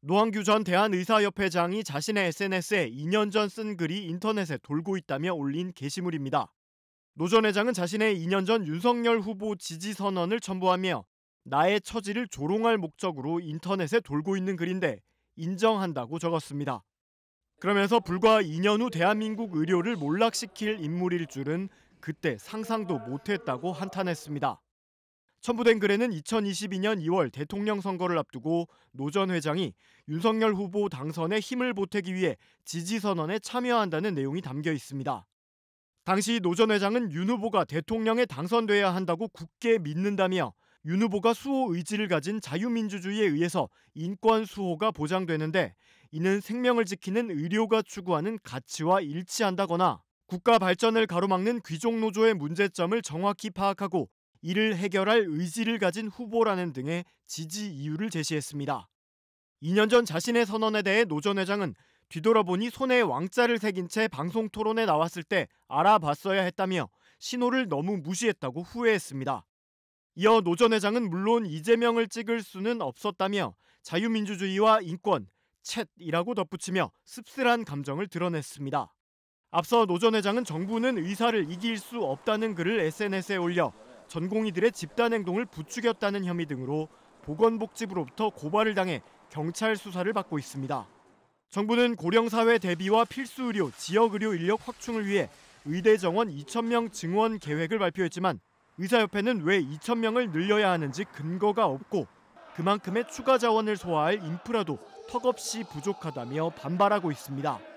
노항규 전 대한의사협회장이 자신의 SNS에 2년 전 쓴 글이 인터넷에 돌고 있다며 올린 게시물입니다. 노 전 회장은 자신의 2년 전 윤석열 후보 지지 선언을 첨부하며 나의 처지를 조롱할 목적으로 인터넷에 돌고 있는 글인데 인정한다고 적었습니다. 그러면서 불과 2년 후 대한민국 의료를 몰락시킬 인물일 줄은 그때 상상도 못했다고 한탄했습니다. 첨부된 글에는 2022년 2월 대통령 선거를 앞두고 노전 회장이 윤석열 후보 당선에 힘을 보태기 위해 지지선언에 참여한다는 내용이 담겨 있습니다. 당시 노전 회장은 윤 후보가 대통령에 당선돼야 한다고 굳게 믿는다며 윤 후보가 수호 의지를 가진 자유민주주의에 의해서 인권 수호가 보장되는데 이는 생명을 지키는 의료가 추구하는 가치와 일치한다거나 국가 발전을 가로막는 귀족 노조의 문제점을 정확히 파악하고 이를 해결할 의지를 가진 후보라는 등의 지지 이유를 제시했습니다. 2년 전 자신의 선언에 대해 노 전 회장은 뒤돌아보니 손에 왕자를 새긴 채 방송 토론에 나왔을 때 알아봤어야 했다며 신호를 너무 무시했다고 후회했습니다. 이어 노 전 회장은 물론 이재명을 찍을 수는 없었다며 자유민주주의와 인권, 챗이라고 덧붙이며 씁쓸한 감정을 드러냈습니다. 앞서 노 전 회장은 정부는 의사를 이길 수 없다는 글을 SNS에 올려 전공의들의 집단 행동을 부추겼다는 혐의 등으로 보건복지부로부터 고발을 당해 경찰 수사를 받고 있습니다. 정부는 고령사회 대비와 필수의료, 지역의료 인력 확충을 위해 의대 정원 2,000명 증원 계획을 발표했지만 의사협회는 왜 2,000명을 늘려야 하는지 근거가 없고 그만큼의 추가 자원을 소화할 인프라도 턱없이 부족하다며 반발하고 있습니다.